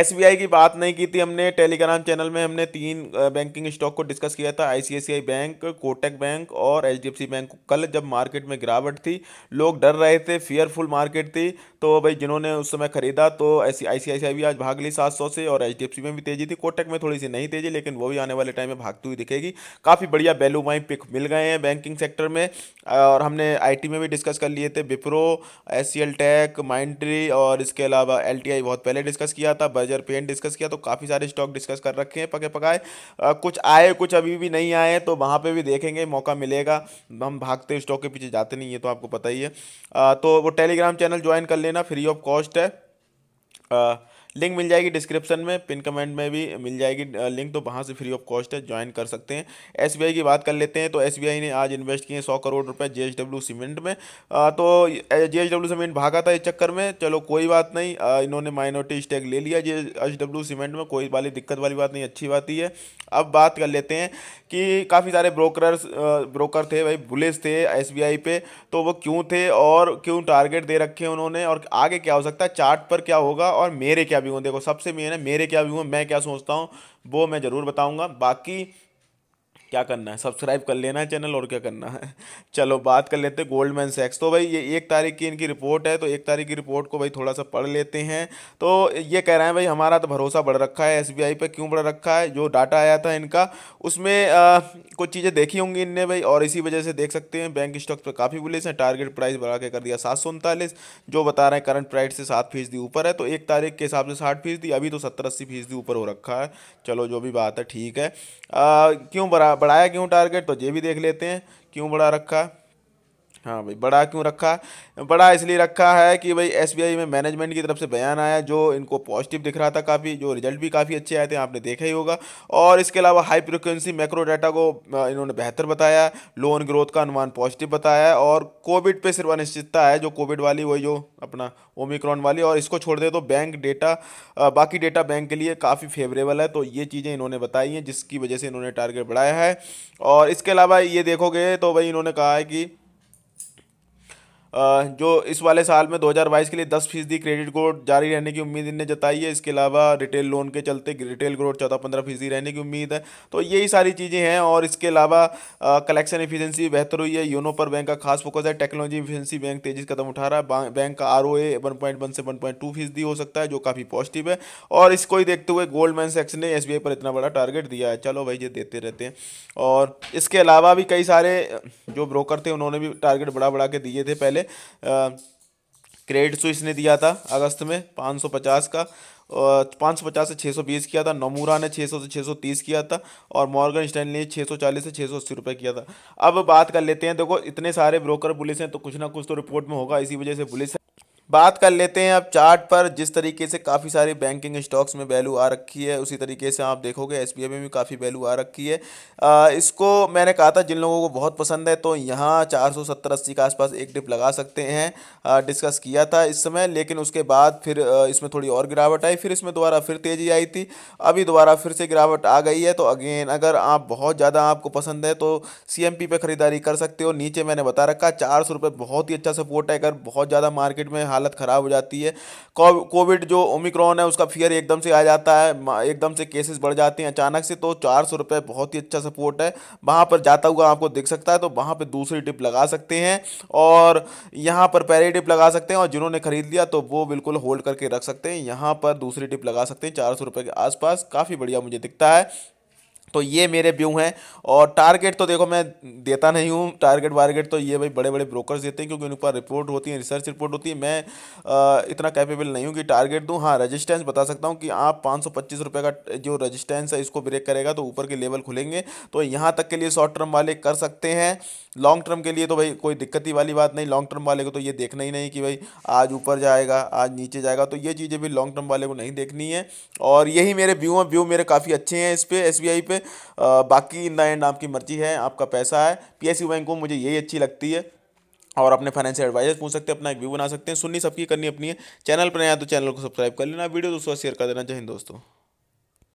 SBI की बात नहीं की थी हमने टेलीग्राम चैनल में हमने तीन बैंकिंग स्टॉक को डिस्कस किया था आईसीआईसीआई बैंक कोटेक बैंक और एचडीएफसी बैंक कल जब मार्केट में गिरावट थी लोग डर रहे थे फियरफुल मार्केट थी तो भाई जिन्होंने उस समय खरीदा तो ऐसी आई भी आज भाग ली सात सौ से और एच में भी तेजी थी कोटेक में थोड़ी सी नहीं तेजी लेकिन वो भी आने वाले टाइम में भागती हुई दिखेगी काफ़ी बढ़िया वैल्यू वाई पिक मिल गए हैं बैंकिंग सेक्टर में और हमने आई में भी डिस्कस कर लिए थे विप्रो एस टेक माइंड्री और इसके अलावा एल बहुत पहले डिस्कस किया था बजर पेन डिस्कस किया तो काफ़ी सारे स्टॉक डिस्कस कर रखे हैं पके पकाए कुछ आए कुछ अभी भी नहीं आए तो वहाँ पर भी देखेंगे मौका मिलेगा हम भागते स्टॉक के पीछे जाते नहीं है तो आपको पता ही है तो वो टेलीग्राम चैनल ज्वाइन कर लेना फ्री ऑफ कॉस्ट है लिंक मिल जाएगी डिस्क्रिप्शन में पिन कमेंट में भी मिल जाएगी लिंक तो वहाँ से फ्री ऑफ कॉस्ट है ज्वाइन कर सकते हैं एस की बात कर लेते हैं तो एस ने आज इन्वेस्ट किए सौ करोड़ रुपये जे सीमेंट में तो जे सीमेंट भागा था इस चक्कर में चलो कोई बात नहीं इन्होंने माइनॉरिटी स्टेक ले लिया जे सीमेंट में कोई वाली दिक्कत वाली बात नहीं अच्छी बात ही है अब बात कर लेते हैं कि काफ़ी सारे ब्रोकरस ब्रोकर थे भाई बुलिस थे एस पे तो वो क्यों थे और क्यों टारगेट दे रखे उन्होंने और आगे क्या हो सकता है चार्ट पर क्या होगा और मेरे क्या क्या व्यू हूँ देखो सबसे मेन है मेरे क्या व्यू हैं मैं क्या सोचता हूँ वो मैं ज़रूर बताऊँगा बाकी क्या करना है सब्सक्राइब कर लेना है चैनल और क्या करना है चलो बात कर लेते हैं गोल्डमैन सैक्स तो भाई ये एक तारीख की इनकी रिपोर्ट है तो एक तारीख की रिपोर्ट को भाई थोड़ा सा पढ़ लेते हैं तो ये कह रहे हैं भाई हमारा तो भरोसा बढ़ रखा है एस पे क्यों बढ़ रखा है जो डाटा आया था इनका उसमें आ, कुछ चीज़ें देखी होंगी इनने भाई और इसी वजह से देख सकते हैं बैंक स्टॉक्स पर काफ़ी बुलिस हैं टारगेट प्राइस बढ़ा के कर दिया सात जो बता रहे हैं करंट प्राइस से सात फीसदी ऊपर है तो एक तारीख के हिसाब से साठ फीसदी अभी तो सत्तर अस्सी फीसदी ऊपर हो रखा है चलो जो भी बात है ठीक है क्यों बढ़ा बढ़ाया क्यों टारगेट तो ये भी देख लेते हैं क्यों बढ़ा रखा है हाँ भाई बड़ा क्यों रखा बड़ा इसलिए रखा है कि भाई एसबीआई में मैनेजमेंट की तरफ से बयान आया जो इनको पॉजिटिव दिख रहा था काफ़ी जो रिजल्ट भी काफ़ी अच्छे आए थे आपने देखा ही होगा और इसके अलावा हाई फ्रिक्वेंसी मैक्रो डाटा को इन्होंने बेहतर बताया लोन ग्रोथ का अनुमान पॉजिटिव बताया और कोविड पर सिर्फ अनिश्चितता है जो कोविड वाली वही जो अपना ओमिक्रॉन वाली और इसको छोड़ दे तो बैंक डेटा बाकी डेटा बैंक के लिए काफ़ी फेवरेबल है तो ये चीज़ें इन्होंने बताई हैं जिसकी वजह से इन्होंने टारगेट बढ़ाया है और इसके अलावा ये देखोगे तो भाई इन्होंने कहा है कि जो इस वाले साल में 2022 के लिए 10 फीसदी क्रेडिट ग्रोथ जारी रहने की उम्मीद इन्हें जताई है इसके अलावा रिटेल लोन के चलते रिटेल ग्रोथ चौदह पंद्रह फीसदी रहने की उम्मीद है तो यही सारी चीज़ें हैं और इसके अलावा कलेक्शन इफिशेंसी बेहतर हुई है यूनो पर बैंक का खास फोकस है टेक्नोलॉजी इफिशेंसी बैंक तेजी कदम उठा रहा है बैंक का R O A one point one से वन पॉइंट टू फीसदी हो सकता है जो काफ़ी पॉजिटिव है और इसको ही देखते हुए गोल्डमैन सेक्स ने एस बी आई पर इतना बड़ा टारगेट दिया है चलो भाई ये देते रहते हैं और इसके अलावा भी कई सारे जो ब्रोकर थे उन्होंने भी टारगेट बड़ा बढ़ा के दिए थे पहले क्रेडिट सुइस ने दिया था अगस्त में 550 का पाँच सौ पचास से छः सौ बीस किया था नमूरा ने छः सौ से छः सौ तीस किया था और मॉर्गन स्टैंडली ने छः सौ चालीस से छः सौ अस्सी रुपये किया था अब बात कर लेते हैं देखो इतने सारे ब्रोकर पुलिस हैं तो कुछ ना कुछ तो रिपोर्ट में होगा इसी वजह से पुलिस बात कर लेते हैं अब चार्ट पर जिस तरीके से काफ़ी सारे बैंकिंग स्टॉक्स में वैल्यू आ रखी है उसी तरीके से आप देखोगे एस में भी काफ़ी वैल्यू आ रखी है आ, इसको मैंने कहा था जिन लोगों को बहुत पसंद है तो यहाँ चार सौ सत्तर अस्सी के आसपास एक डिप लगा सकते हैं आ, डिस्कस किया था इस समय लेकिन उसके बाद फिर इसमें थोड़ी और गिरावट आई फिर इसमें दोबारा फिर तेज़ी आई थी अभी दोबारा फिर से गिरावट आ गई है तो अगेन अगर आप बहुत ज़्यादा आपको पसंद है तो सी एम पे ख़रीदारी कर सकते हो नीचे मैंने बता रखा चार सौ बहुत ही अच्छा सपोर्ट है अगर बहुत ज़्यादा मार्केट में हाल हालत ख़राब हो जाती है कोविड जो ओमिक्रॉन है उसका फियर एकदम से आ जाता है एकदम से केसेस बढ़ जाते हैं अचानक से तो चार सौ रुपये बहुत ही अच्छा सपोर्ट है वहाँ पर जाता हुआ आपको दिख सकता है तो वहाँ पर दूसरी टिप लगा सकते हैं और यहाँ पर पहले टिप लगा सकते हैं और जिन्होंने ख़रीद लिया तो वो बिल्कुल होल्ड करके रख सकते हैं यहाँ पर दूसरी टिप लगा सकते हैं चार सौ के आसपास काफ़ी बढ़िया मुझे दिखता है तो ये मेरे व्यू हैं और टारगेट तो देखो मैं देता नहीं हूँ टारगेट वारगेट तो ये भाई बड़े बड़े ब्रोकर्स देते हैं क्योंकि उनके पास रिपोर्ट होती है रिसर्च रिपोर्ट होती है मैं आ, इतना कैपेबल नहीं हूँ कि टारगेट दूँ हाँ रजिस्टेंस बता सकता हूँ कि आप पाँच सौ का जो रजिस्टेंस है इसको ब्रेक करेगा तो ऊपर के लेवल खुलेंगे तो यहाँ तक के लिए शॉर्ट टर्म वाले कर सकते हैं लॉन्ग टर्म के लिए तो भाई कोई दिक्कत ही वाली बात नहीं लॉन्ग टर्म वाले को तो ये देखना ही नहीं कि भाई आज ऊपर जाएगा आज नीचे जाएगा तो ये चीज़ें भी लॉन्ग टर्म वाले को नहीं देखनी है और यही मेरे व्यू हैं व्यू मेरे काफ़ी अच्छे हैं इस पर एस पे बाकी इन द एंड आपकी मर्जी है आपका पैसा है पी बैंक को मुझे यही अच्छी लगती है और अपने फाइनेंशियल एडवाइजर पूछ सकते हैं अपना एक व्यू बना सकते हैं सुननी सबकी करनी अपनी है चैनल पर नया तो चैनल को सब्सक्राइब कर लेना वीडियो दोस्तों शेयर कर देना चाहिए दोस्तों